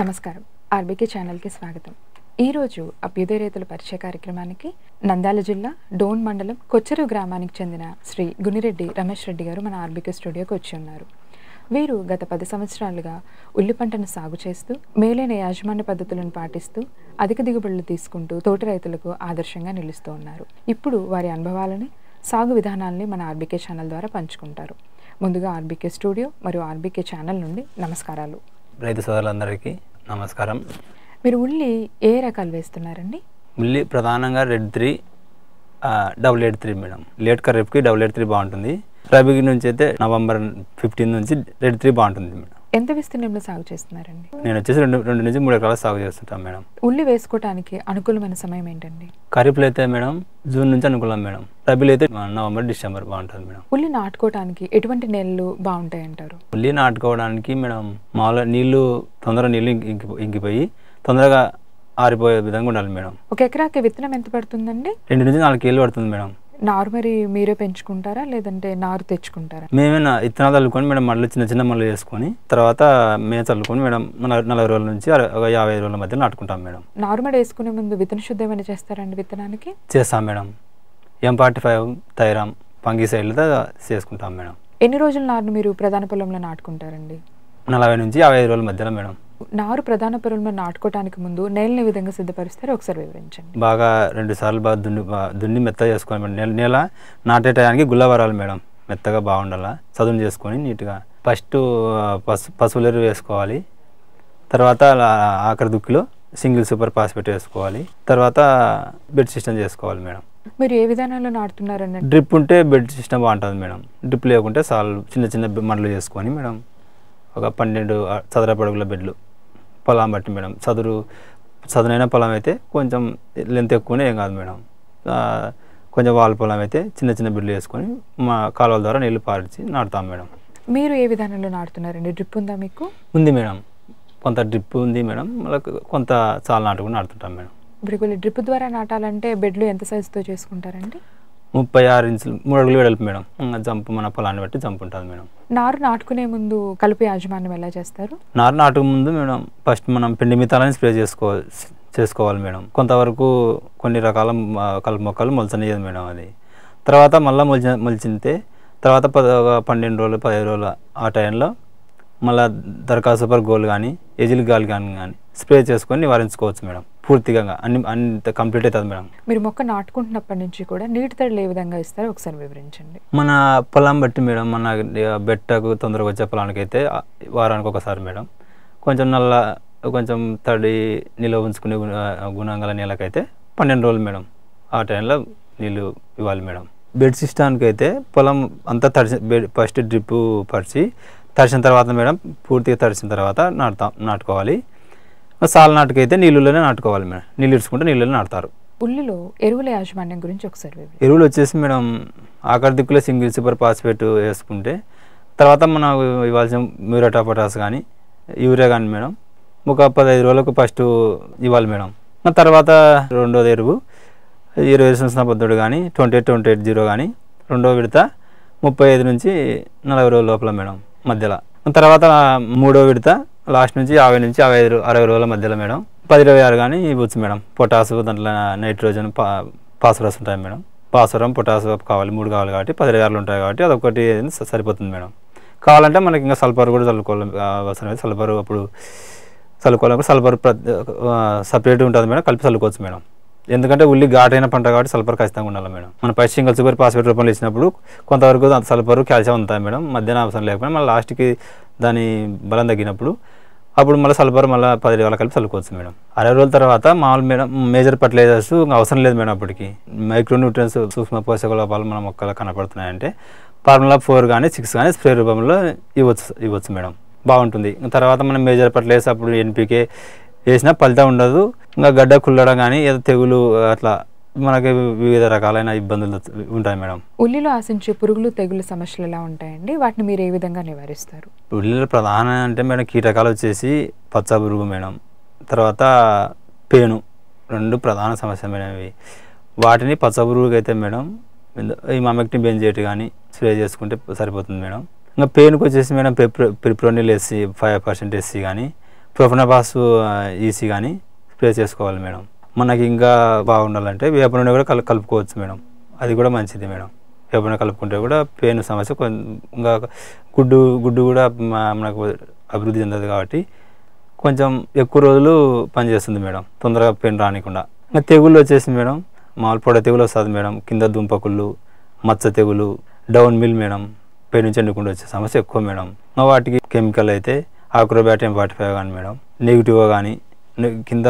నమస్కారం ఆర్బీకే ఛానల్కి స్వాగతం ఈరోజు అభ్యుదయ రైతుల పరిచయ కార్యక్రమానికి నంద్యాల జిల్లా డోన్ మండలం కొచ్చరు గ్రామానికి చెందిన శ్రీ గునిరెడ్డి రమేష్ రెడ్డి గారు మన ఆర్బీకే స్టూడియోకి వచ్చి ఉన్నారు వీరు గత పది సంవత్సరాలుగా ఉల్లి పంటను సాగు చేస్తూ మేలైన యాజమాన్య పద్ధతులను పాటిస్తూ అధిక దిగుబడులు తీసుకుంటూ తోటి రైతులకు ఆదర్శంగా నిలుస్తూ ఉన్నారు ఇప్పుడు వారి అనుభవాలని సాగు విధానాల్ని మన ఆర్బీకే ఛానల్ ద్వారా పంచుకుంటారు ముందుగా ఆర్బీకే స్టూడియో మరియు ఆర్బీకే ఛానల్ నుండి నమస్కారాలు రైతు సోదరులందరికీ నమస్కారం మీరు ఉల్లి ఏ రకాలు వేస్తున్నారండి ఉల్లి ప్రధానంగా red three double eight three madam late కరెప్కి డబుల్ ఎయిట్ త్రీ బాగుంటుంది రబీ నుంచి అయితే నవంబర్ ఫిఫ్టీన్ నుంచి రెడ్ త్రీ బాగుంటుంది మేడం ఎంత విస్తీర్ణంలో సాగు చేస్తున్నారండి నేను వచ్చేసి రెండు రెండు నుంచి మూడు ఎకరాలు సాగు చేస్తుంటాం మేడం ఉల్లి వేసుకోవడానికి అనుకూలమైన సమయం ఏంటండి ఖరీఫ్లు అయితే మేడం జూన్ నుంచి అనుకూలం మేడం రబీలు అయితే నవంబర్ డిసెంబర్ బాగుంటుంది మేడం ఉల్లి నాటుకోవడానికి ఎటువంటి నెలలు బాగుంటాయి అంటారు ఉల్లి నాటుకోవడానికి మేడం మామూలుగా నీళ్లు తొందరగా నీళ్లు ఇంకి ఇంకిపోయి తొందరగా ఆరిపోయే విధంగా ఉండాలి మేడం ఒక ఎకరాకి విత్తనం ఎంత పడుతుందండి రెండు నుంచి నాలుగు కేలు పడుతుంది మేడం నారు మరి మీరే పెంచుకుంటారా లేదంటే నారు తెచ్చుకుంటారా మేమే ఇత్తనాలు చల్లుకొని మేడం మళ్ళీ చిన్న చిన్న మళ్ళీ వేసుకొని తర్వాత మేము చల్లుకొని మేడం నలభై రోజుల నుంచి ఒక యాభై రోజుల మధ్య నాటుకుంటాం మేడం నార్మల్ వేసుకునే ముందు విత్తన శుద్ధి ఏమైనా చేస్తారండి విత్తనానికి చేస్తాం madam M forty five thiram పంగి సైడ్లతో చేసుకుంటాం మేడం ఎన్ని రోజుల నారును మీరు ప్రధాన పొలంలో నాటుకుంటారండి నలభై నుంచి యాభై ఐదు రోజుల మధ్యలో మేడం నారు ప్రధాన పొలంలో నాటుకోవడానికి ముందు నేలని విధంగా సిద్ధపరిస్తారు ఒకసారి వివరించండి బాగా రెండు సార్లు బాగా దున్ని దున్ని మెత్తగా చేసుకోవాలి మేడం నేల నేల నాటే టయానికి మేడం మెత్తగా బాగుండాలి చదును చేసుకొని నీట్గా ఫస్ట్ పశు పశువులు వేసుకోవాలి తర్వాత ఆఖరి దుక్కిలో సింగిల్ సూపర్ ఫాస్ఫేట్ వేసుకోవాలి తర్వాత బెడ్ సిస్టమ్ చేసుకోవాలి మేడం మీరు ఏ విధానంలో నాటుతున్నారండి డ్రిప్ ఉంటే బెడ్ సిస్టమ్ బాగుంటుంది మేడం డ్రిప్ లేకుంటే సాల్ చిన్న చిన్న మండలు చేసుకొని మేడం ఒక పన్నెండు చదరపు అడుగుల బెడ్లు పొలం బట్టి మేడం చదురు చదునైన పొలం అయితే కొంచెం లెంత్ ఎక్కువనే ఏం కాదు మేడం కొంచెం వాళ్ళ పొలం అయితే చిన్న చిన్న బిడ్లు వేసుకొని మా కాలువల ద్వారా నీళ్ళు పారించి నాటుతాం మేడం మీరు ఏ విధానంలో నాటుతున్నారండి డ్రిప్ ఉందా మీకు ఉంది మేడం కొంత డ్రిప్ ఉంది మేడం మళ్ళీ కొంత చాలా నాటుకుని నాడుతుంటాం మేడం ఇప్పుడు డ్రిప్ ద్వారా నాటాలంటే బెడ్లు ఎంత సైజుతో చేసుకుంటారండి ముప్పై ఆరు ఇంచులు మూడు అడుగులు వెడల్పు మేడం జంపు మన పొలాన్ని బట్టి చంపు ఉంటుంది మేడం నారు నాటుకునే ముందు కలుపు యాజమాన్యం ఎలా చేస్తారు నారు నాటుకు ముందు మేడం ఫస్ట్ మనం పిండి మితాలని స్ప్రే చేసుకోవాలి చేసుకోవాలి మేడం కొంతవరకు కొన్ని రకాల కలుపు మొక్కలు మొలచనియదు మేడం అది తర్వాత మళ్ళీ మొలిచి మొలిచితే తర్వాత పది పన్నెండు రోజులు పదిహేను రోజులు ఆ టైంలో మళ్ళా దరఖాస్తు పర్ గోల్ కానీ ఎజిల్ గాల్ కానీ కానీ స్ప్రే చేసుకొని నివారించుకోవచ్చు మేడం పూర్తిగా అన్ని అంత కంప్లీట్ అవుతుంది మేడం మీరు మొక్క నాటుకుంటున్నప్పటి నుంచి కూడా నీటి తడి ఏ విధంగా ఇస్తారో ఒకసారి వివరించండి మన పొలం బట్టి మేడం మన బెట్టకు తొందరగా వచ్చే పొలానికి అయితే వారానికి ఒకసారి మేడం కొంచెం నల్ల కొంచెం తడి నిల్వ ఉంచుకునే గుణం గల నెలకైతే పన్నెండు రోజులు మేడం ఆ టైంలో నీళ్ళు ఇవ్వాలి మేడం బెడ్ సిస్టానికి అయితే పొలం అంతా తడిచి బెడ్ ఫస్ట్ డ్రిప్ పరిచి తడిసిన తర్వాత మేడం పూర్తిగా తడిసిన తర్వాత నాటుతాం నాటుకోవాలి సాల్ నాటుకైతే నీళ్ళులోనే నాటుకోవాలి మేడం నీళ్ళు ఇడుచుకుంటే నీళ్ళలో నాటుతారు ఉల్లిలో ఎరువుల యాజమాన్యం గురించి ఒకసారి ఎరువులు వచ్చేసి మేడం ఆఖరి దిక్కులో సింగిల్ సూపర్ ఫాస్ఫేట్ వేసుకుంటే తర్వాత మనం ఇవ్వాల్సిన మ్యూరాటా పొటాస్ కానీ యూరియా కానీ మేడం ఒక పదహైదు రోజులకు ఫస్ట్ ఇవ్వాలి మేడం తర్వాత రెండోది ఎరువు ఇరవై సంవత్సరం పద్ధతుడు కానీ twenty eight twenty eight zero కానీ రెండో విడత ముప్పై ఐదు నుంచి నలభై రోజుల లోపల మేడం మధ్యలో తర్వాత మూడో విడత లాస్ట్ నుంచి యాభై నుంచి యాభై ఐదు అరవై రోజుల మధ్యలో మేడం పది ఇరవై ఆరు కానీ ఇవ్వచ్చు మేడం పొటాసు దాంట్లో నైట్రోజన్ పా పాస్ఫరస్ ఉంటాయి మేడం పాస్వరం పొటాసు కావాలి మూడు కావాలి కాబట్టి పది ఇరవై ఆరులు ఉంటాయి కాబట్టి అదొకటి సరిపోతుంది మేడం కావాలంటే మనకి ఇంకా సల్ఫర్ కూడా చల్లుకోవాలి అవసరం సల్ఫర్ అప్పుడు చల్లుకోవాలి సల్ఫర్ సపరేట్ ఉంటుంది మేడం కలిపి చల్లుకోవచ్చు మేడం ఎందుకంటే ఉల్లి ఘాటైన పంట కాబట్టి సల్ఫర్ ఖచ్చితంగా ఉండాలి మేడం మన పై సూపర్ పాస్పేట్ రూపంలో ఇచ్చినప్పుడు కొంతవరకు సల్ఫర్ క్యాల్షియం ఉంటాయి మేడం మధ్యాహ్నం అవసరం లేకపోయినా మళ్ళీ లాస్ట్కి దాని బలం తగ్గినప్పుడు అప్పుడు మళ్ళీ సల్ఫర్ మళ్ళీ పది రోజుల కలిపి చల్లుకోవచ్చు మేడం అరవై రోజుల తర్వాత మామూలు మేడం మేజర్ ఫర్టిలైజర్స్ అవసరం లేదు మేడం అప్పటికి మైక్రోన్యూట్రియన్స్ సూక్ష్మ పోషక లోపాలు మన మొక్కలు కనపడుతున్నాయంటే ఫార్ములా ఫోర్ కానీ సిక్స్ కానీ స్ప్రే రూపంలో ఇవ్వచ్చు ఇవ్వచ్చు మేడం బాగుంటుంది తర్వాత మనం మేజర్ ఫర్టిలైజర్స్ అప్పుడు ఎన్పికే వేసినా ఫలితం ఉండదు ఇంకా గడ్డ కుల్లడం కానీ ఏదో తెగులు అట్లా మనకి వివిధ రకాలైన ఇబ్బందులు ఉంటాయి మేడం ఉల్లిలో ఆశించే పురుగులు తెగులు సమస్యలు ఎలా ఉంటాయండి వాటిని మీరు ఏ విధంగా నివారిస్తారు ఉల్లిలో ప్రధాన అంటే మేడం కీటకాలు వచ్చేసి పచ్చ పురుగు మేడం తర్వాత పేను రెండు ప్రధాన సమస్య మేడం ఇవి వాటిని పచ్చ పురుగుకి అయితే మేడం ఈ బెంజ్ చేయటం కానీ స్ప్రే చేసుకుంటే సరిపోతుంది మేడం ఇంకా పెయిన్కి వచ్చేసి మేడం పెప్రో ప్రిప్రోనిల్ వేసి ఫైవ్ పర్సెంట్ వేసి కానీ ప్రొఫనబాస్ ఈసీ కానీ స్ప్రే చేసుకోవాలి మేడం మనకి ఇంకా బాగుండాలంటే వేప నూనె కూడా కల కలుపుకోవచ్చు మేడం అది కూడా మంచిది మేడం వేప నూనె కలుపుకుంటే కూడా పెయిన్ సమస్య ఇంకా గుడ్డు గుడ్డు కూడా మనకు అభివృద్ధి చెందదు కాబట్టి కొంచెం ఎక్కువ రోజులు పనిచేస్తుంది మేడం తొందరగా పెయిన్ రానికుండా ఇంకా తెగుళ్ళు వచ్చేసింది మేడం మామూలు పొడ తెగులు వస్తుంది మేడం కింద దుంపకుళ్ళు మచ్చ తెగులు డౌన్ మిల్ మేడం పెయిన్ నుంచి ఎండుకుండా వచ్చే సమస్య ఎక్కువ మేడం వాటికి కెమికల్ అయితే ఆక్రోబ్యాటియం వాటిపై కానీ మేడం నెగిటివ్గా కానీ కింద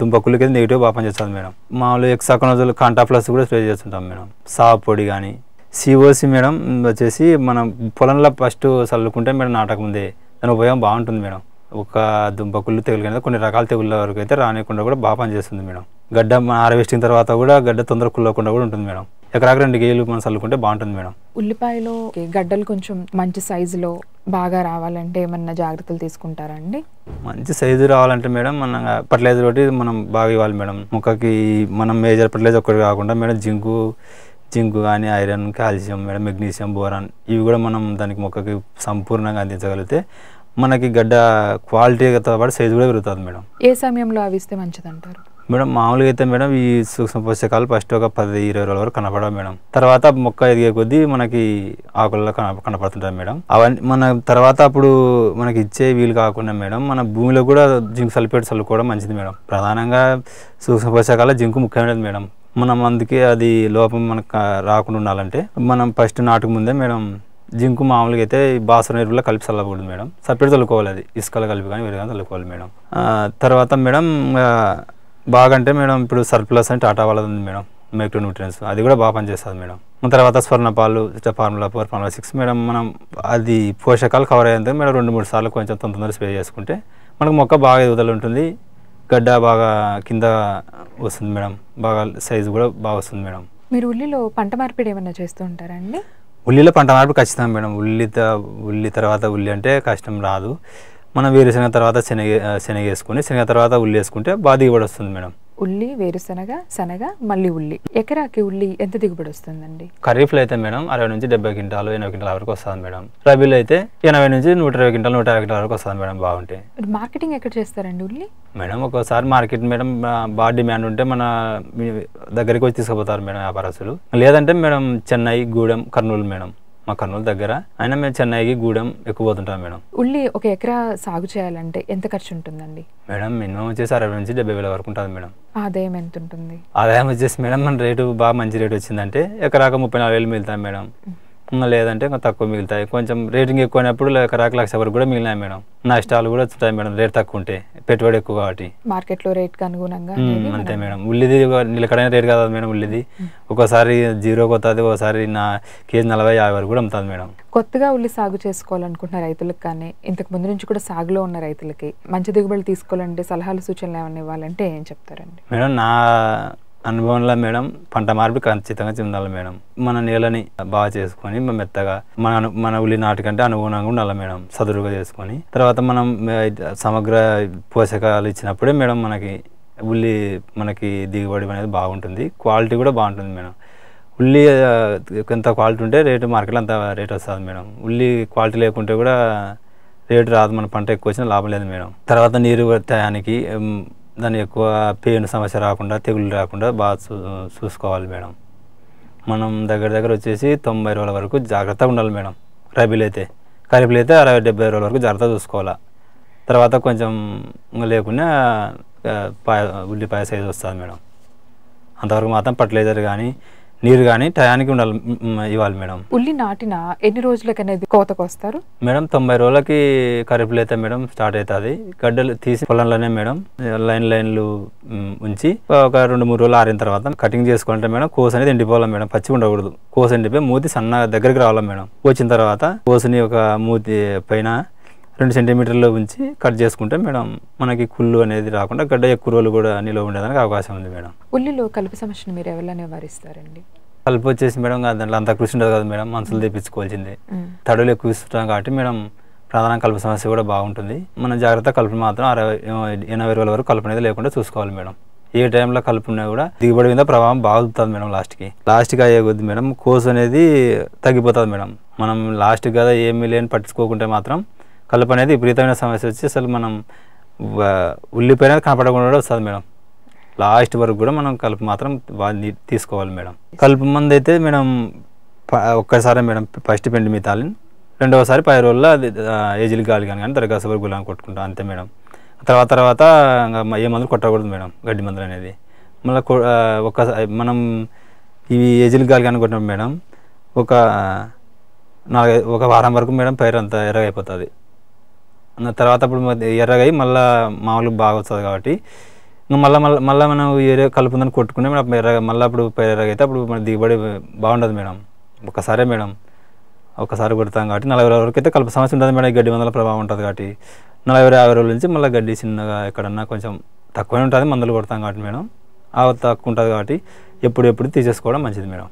దుంపకులు కింద నెగిటివ్ బాగా పనిచేస్తుంది మేడం మామూలు ఎక్సాకనోజల్ కాంటాఫ్లస్ కూడా స్ప్రే చేస్తుంటాం మేడం సాగు పొడి కానీ సిఓసి మేడం వచ్చేసి మనం పొలంలో ఫస్ట్ చల్లుకుంటే మేడం నాటకముందే దాని ఉపయోగం బాగుంటుంది మేడం ఒక దుంపకుళ్ళు తెగులు కింద కొన్ని రకాల తెగుళ్ళ వరకు అయితే రానియకుండా కూడా బాగా పనిచేస్తుంది మేడం గడ్డ హార్వెస్టింగ్ తర్వాత కూడా గడ్డ తొందర కుళ్ళకుండా కూడా ఉంటుంది మేడం ఎకరాకు రెండు గేలు మనం చల్లుకుంటే బాగుంటుంది మేడం ఉల్లిపాయలో గడ్డలు కొంచెం మంచి సైజులో బాగా రావాలంటే ఏమన్నా జాగ్రత్తలు తీసుకుంటారా అండి మంచి సైజు రావాలంటే మేడం మన ఫర్టిలైజర్ ఒకటి మనం బాగా ఇవ్వాలి మేడం మొక్కకి మనం మేజర్ ఫర్టిలైజర్ ఒకటి కాకుండా మేడం జింకు జింకు కానీ iron calcium madam magnesium boron ఇవి కూడా మనం దానికి మొక్కకి సంపూర్ణంగా అందించగలిగితే మనకి గడ్డ క్వాలిటీతో పాటు సైజు కూడా పెరుగుతుంది మేడం ఏ సమయంలో అవిస్తే మంచిది అంటారు మేడం మామూలుగా అయితే మేడం ఈ సూక్ష్మ పోషకాలు ఫస్ట్ ఒక పది ఇరవై రోజుల వరకు కనపడవు మేడం తర్వాత మొక్క ఎదిగే కొద్దీ మనకి ఆకుల్లో కన కనపడుతుంటాయి మేడం అవన్నీ మన తర్వాత అప్పుడు మనకి ఇచ్చే వీలు కాకుండా మేడం మన భూమిలో కూడా జింక్ సల్ఫేట్ చల్లుకోవడం మంచిది మేడం ప్రధానంగా సూక్ష్మ పోషకాలు జింకు ముఖ్యమైనది మేడం మనం అందుకే అది లోపం మనకు రాకుండా ఉండాలంటే మనం ఫస్ట్ నాటుకు ముందే మేడం జింకు మామూలుగా అయితే బాసన ఎరువులో కలిపి చల్లకూడదు మేడం సపరేట్ చల్లుకోవాలి అది ఇసుకలు కలిపి కానీ వేరుగా చల్లుకోవాలి మేడం తర్వాత మేడం బాగా అంటే మేడం ఇప్పుడు సర్ప్లస్ అంటే టాటా వాళ్ళది ఉంది మేడం మైక్రో న్యూట్రియన్స్ అది కూడా బాగా పనిచేస్తుంది మేడం తర్వాత స్వర్ణపాలు formula four formula six madam మనం అది పోషకాలు కవర్ అయ్యేంత మేడం రెండు మూడు సార్లు కొంచెం తొందర స్ప్రే చేసుకుంటే మనకు మొక్క బాగా ఎదుగుదల ఉంటుంది గడ్డ బాగా కింద వస్తుంది మేడం బాగా సైజు కూడా బాగా వస్తుంది మేడం మీరు ఉల్లిలో పంట మార్పిడి ఏమైనా చేస్తూ ఉంటారండి ఉల్లిలో పంట మార్పిడి ఖచ్చితంగా మేడం ఉల్లి ఉల్లి తర్వాత ఉల్లి అంటే కష్టం రాదు మనం వేరుశనగ తర్వాత శనగ శనగ వేసుకుని శనగ తర్వాత ఉల్లి వేసుకుంటే బాగా దిగుబడి వస్తుంది మేడం ఉల్లి వేరుశనగ శనగ మళ్ళీ ఉల్లి ఎకరాకి ఉల్లి ఎంత దిగుబడి వస్తుందండి ఖరీఫ్లో అయితే మేడం అరవై నుంచి డెబ్బై క్వింటాలు ఎనభై క్వింటాల వరకు వస్తుంది మేడం రబీలో అయితే ఎనభై నుంచి నూట ఇరవై క్వింటాలు నూట యాభై వరకు వస్తుంది మేడం బాగుంటే మార్కెటింగ్ ఎక్కడ చేస్తారండి ఉల్లి మేడం ఒకసారి మార్కెట్ మేడం బాగా డిమాండ్ ఉంటే మన దగ్గరికి వచ్చి తీసుకుపోతారు మేడం వ్యాపారస్తులు లేదంటే మేడం చెన్నై గూడెం కర్నూలు మేడం మా కర్నూలు దగ్గర అయినా మేము చెన్నైకి గూడెం ఎక్కువ పోతుంటాం మేడం ఉల్లి ఒక ఎకరా సాగు చేయాలంటే ఎంత ఖర్చు ఉంటుందండి మేడం మినిమం వచ్చేసి అరవై నుంచి డెబ్బై వేల వరకు ఉంటుంది మేడం ఆదాయం ఎంత ఉంటుంది ఆదాయం వచ్చేసి మేడం మన రేటు బాగా మంచి రేటు వచ్చిందంటే ఎకరాక ముప్పై నాలుగు వేలు మిగులుతాం మేడం లేదంటే తక్కువ మిగులుతాయి కొంచెం రేటింగ్ ఎక్కువ అయినప్పుడు రాక లక్ష వరకు కూడా మిగిలినాయి మేడం నా స్టాల్ కూడా వచ్చుతాయి మేడం రేట్ తక్కువ ఉంటే పెట్టుబడి ఎక్కువ కాబట్టి మార్కెట్లో రేట్ అనుగుణంగా అంతే మేడం ఉల్లిది నిలకడైన రేట్ కాదు మేడం ఉల్లిది ఒకసారి జీరోకి వస్తుంది ఒకసారి నా కేజీ నలభై యాభై వరకు కూడా అమ్ముతుంది మేడం కొత్తగా ఉల్లి సాగు చేసుకోవాలనుకుంటున్న రైతులకు కానీ ఇంతకు ముందు నుంచి కూడా సాగులో ఉన్న రైతులకి మంచి దిగుబడి తీసుకోవాలంటే సలహాలు సూచనలు ఏమైనా ఇవ్వాలంటే ఏం చెప్తారండి మేడం నా అనుభవంలో మేడం పంట మార్పిడి ఖచ్చితంగా చెందాలి మేడం మన నేలని బాగా చేసుకొని మెత్తగా మన మన ఉల్లి నాటికంటే అనుగుణంగా ఉండాలి మేడం సదురుగా చేసుకొని తర్వాత మనం సమగ్ర పోషకాలు ఇచ్చినప్పుడే మేడం మనకి ఉల్లి మనకి దిగుబడి అనేది బాగుంటుంది క్వాలిటీ కూడా బాగుంటుంది మేడం ఉల్లి ఎంత క్వాలిటీ ఉంటే రేటు మార్కెట్లో అంత రేట్ వస్తుంది మేడం ఉల్లి క్వాలిటీ లేకుంటే కూడా రేటు రాదు మన పంట ఎక్కువ వచ్చినా లాభం లేదు మేడం తర్వాత నీరు టయానికి దాని ఎక్కువ పెయిన్ సమస్య రాకుండా తెగులు రాకుండా బాగా చూసుకోవాలి మేడం మనం దగ్గర దగ్గర వచ్చేసి తొంభై రోజుల వరకు జాగ్రత్తగా ఉండాలి మేడం రబీలు అయితే ఖరీఫ్లు అయితే అరవై డెబ్బై రోజుల వరకు జాగ్రత్త చూసుకోవాలా తర్వాత కొంచెం లేకుండా పాయ ఉల్లిపాయ సైజు వస్తుంది మేడం అంతవరకు మాత్రం ఫర్టిలైజర్ కానీ నీరు కానీ టయానికి ఉండాలి ఇవ్వాలి మేడం ఉల్లి నాటిన ఎన్ని రోజులకి అనేది కోతకు వస్తారు మేడం తొంభై రోజులకి ఖరీఫ్లు అయితే మేడం స్టార్ట్ అవుతుంది గడ్డలు తీసి పొలంలోనే మేడం లైన్ లైన్లు ఉంచి ఒక రెండు మూడు రోజులు ఆరిన తర్వాత కటింగ్ చేసుకుంటే మేడం కోసు అనేది ఎండిపోవాలి మేడం పచ్చి ఉండకూడదు కోసు ఎండిపోయి మూతి సన్న దగ్గరికి రావాలి మేడం వచ్చిన తర్వాత కోసుని ఒక మూతి పైన రెండు సెంటీమీటర్లు ఉంచి కట్ చేసుకుంటే మేడం మనకి కుళ్ళు అనేది రాకుండా గడ్డ ఎక్కువ రోజులు కూడా నిలువ ఉండేదానికి అవకాశం ఉంది మేడం ఉల్లిలో కలుపు సమస్యను మీరు ఎవరిలో నివారిస్తారండి కలుపు వచ్చేసి మేడం దాంట్లో అంత కృషి ఉండదు కదా మేడం మనుషులు తెప్పించుకోవాల్సింది తడులు ఎక్కువ ఇస్తున్నాం కాబట్టి మేడం ప్రధాన కలుపు సమస్య కూడా బాగుంటుంది మన జాగ్రత్త కలుపు మాత్రం అరవై ఎనభై రోజుల వరకు కలుపు అనేది లేకుండా చూసుకోవాలి మేడం ఏ టైంలో కలుపు ఉన్నా కూడా దిగుబడి మీద ప్రభావం బాగుతుంది మేడం లాస్ట్కి లాస్ట్కి అయ్యే కొద్ది మేడం కోసు అనేది తగ్గిపోతుంది మేడం మనం లాస్ట్ కదా ఏమీ లేని పట్టించుకోకుంటే మాత్రం కలుపు అనేది విపరీతమైన సమస్య వచ్చి అసలు మనం ఉల్లిపోయినా కనపడకుండా వస్తుంది మేడం లాస్ట్ వరకు కూడా మనం కలుపు మాత్రం వాళ్ళని తీసుకోవాలి మేడం కలుపు మందు అయితే మేడం ఒక్కసారి మేడం ఫస్ట్ పెండి మితాలిన్ రెండవసారి పై రోజుల్లో అది ఏజిల్ గాలి కానీ కానీ దరఖాస్తు వరకు గులాం కొట్టుకుంటాం అంతే మేడం తర్వాత తర్వాత ఏ మందులు కొట్టకూడదు మేడం గడ్డి మందులు అనేది మళ్ళీ ఒక్క మనం ఇవి ఏజిల్ గాలి కానీ కొట్టడం మేడం ఒక నాలుగు ఒక వారం వరకు మేడం పైరు అంతా ఎర్రగైపోతుంది అయిపోతుంది తర్వాత అప్పుడు ఎర్రగై అయి మళ్ళీ మామూలుగా బాగా వస్తుంది కాబట్టి ఇంకా మళ్ళీ మళ్ళీ మళ్ళీ మనం ఏరియా కలుపుందని కొట్టుకుంటే మేడం ఎర్రగా మళ్ళీ అప్పుడు అయితే అప్పుడు మన దిగుబడి బాగుండదు మేడం ఒక్కసారే మేడం ఒకసారి కొడతాం కాబట్టి నలభై ఆరు వరకు అయితే కలుపు సమస్య ఉంటుంది మేడం గడ్డి మందుల ప్రభావం ఉంటుంది కాబట్టి నలభై యాభై రోజుల నుంచి మళ్ళీ గడ్డి చిన్నగా ఎక్కడన్నా కొంచెం తక్కువనే ఉంటుంది మందులు కొడతాం కాబట్టి మేడం ఆ తక్కువ ఉంటుంది కాబట్టి ఎప్పుడు ఎప్పుడు తీసేసుకోవడం మంచిది మేడం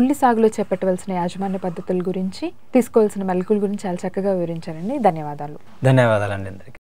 ఉల్లి సాగులో చేపట్టవలసిన యాజమాన్య పద్ధతుల గురించి తీసుకోవాల్సిన మెలకుల గురించి చాలా చక్కగా వివరించారండి ధన్యవాదాలు ధన్యవాదాలండి అందరికీ